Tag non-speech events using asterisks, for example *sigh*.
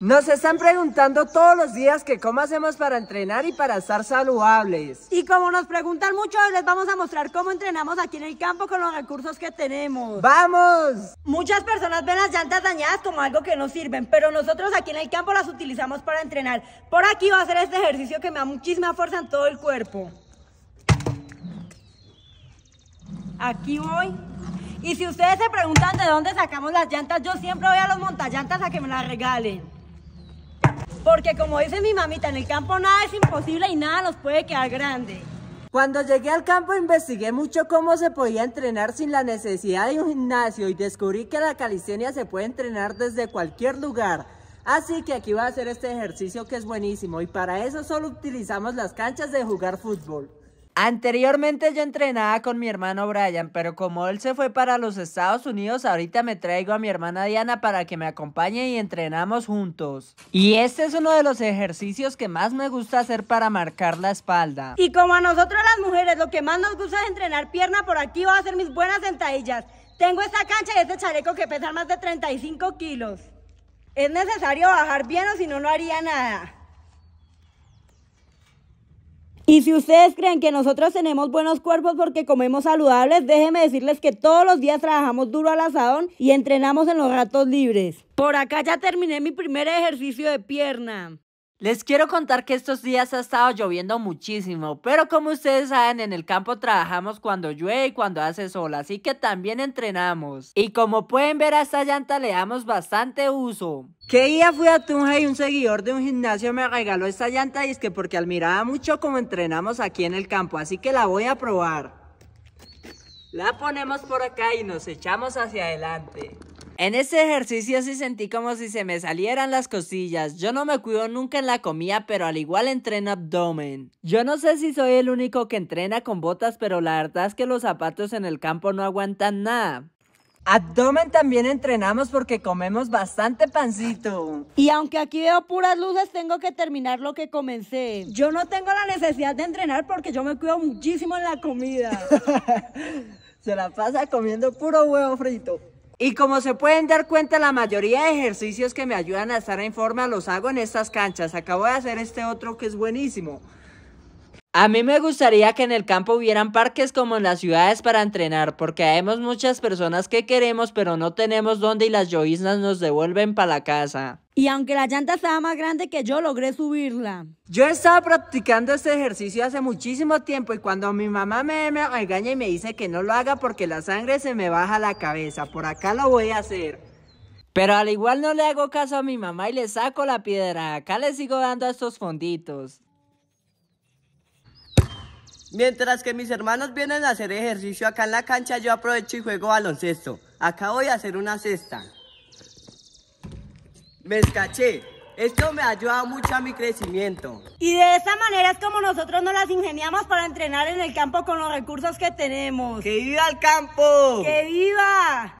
Nos están preguntando todos los días que cómo hacemos para entrenar y para estar saludables. Y como nos preguntan mucho, les vamos a mostrar cómo entrenamos aquí en el campo con los recursos que tenemos. ¡Vamos! Muchas personas ven las llantas dañadas como algo que no sirven, pero nosotros aquí en el campo las utilizamos para entrenar. Por aquí va a hacer este ejercicio que me da muchísima fuerza en todo el cuerpo. Aquí voy. Y si ustedes se preguntan de dónde sacamos las llantas, yo siempre voy a los montallantas a que me las regalen. Porque como dice mi mamita, en el campo nada es imposible y nada nos puede quedar grande. Cuando llegué al campo investigué mucho cómo se podía entrenar sin la necesidad de un gimnasio y descubrí que la calistenia se puede entrenar desde cualquier lugar. Así que aquí voy a hacer este ejercicio que es buenísimo y para eso solo utilizamos las canchas de jugar fútbol. Anteriormente yo entrenaba con mi hermano Brian, pero como él se fue para los Estados Unidos, ahorita me traigo a mi hermana Diana para que me acompañe y entrenamos juntos. Y este es uno de los ejercicios que más me gusta hacer para marcar la espalda. Y como a nosotros las mujeres lo que más nos gusta es entrenar pierna, por aquí voy a hacer mis buenas sentadillas. Tengo esta cancha y este chaleco que pesa más de 35 kilos. Es necesario bajar bien o si no, no haría nada. Y si ustedes creen que nosotros tenemos buenos cuerpos porque comemos saludables, déjenme decirles que todos los días trabajamos duro al asadón y entrenamos en los ratos libres. Por acá ya terminé mi primer ejercicio de pierna. Les quiero contar que estos días ha estado lloviendo muchísimo, pero como ustedes saben, en el campo trabajamos cuando llueve y cuando hace sol, así que también entrenamos. Y como pueden ver a esta llanta le damos bastante uso. Que día fui a Tunja y un seguidor de un gimnasio me regaló esta llanta y es que porque admiraba mucho como entrenamos aquí en el campo, así que la voy a probar. La ponemos por acá y nos echamos hacia adelante. En ese ejercicio sí sentí como si se me salieran las cosillas. Yo no me cuido nunca en la comida, pero al igual entreno abdomen. Yo no sé si soy el único que entrena con botas, pero la verdad es que los zapatos en el campo no aguantan nada. Abdomen también entrenamos porque comemos bastante pancito. Y aunque aquí veo puras luces, tengo que terminar lo que comencé. Yo no tengo la necesidad de entrenar porque yo me cuido muchísimo en la comida. *laughs* Se la pasa comiendo puro huevo frito. Y como se pueden dar cuenta, la mayoría de ejercicios que me ayudan a estar en forma los hago en estas canchas. Acabo de hacer este otro que es buenísimo. A mí me gustaría que en el campo hubieran parques como en las ciudades para entrenar, porque vemos muchas personas que queremos pero no tenemos dónde y las lloviznas nos devuelven para la casa. Y aunque la llanta estaba más grande que yo, logré subirla. Yo estaba practicando este ejercicio hace muchísimo tiempo y cuando mi mamá me, engaña y me dice que no lo haga porque la sangre se me baja la cabeza, por acá lo voy a hacer. Pero al igual no le hago caso a mi mamá y le saco la piedra. Acá le sigo dando a estos fonditos. Mientras que mis hermanos vienen a hacer ejercicio acá en la cancha, yo aprovecho y juego baloncesto. Acá voy a hacer una cesta. Me escaché. Esto me ha ayudado mucho a mi crecimiento. Y de esa manera es como nosotros nos las ingeniamos para entrenar en el campo con los recursos que tenemos. ¡Que viva el campo! ¡Que viva!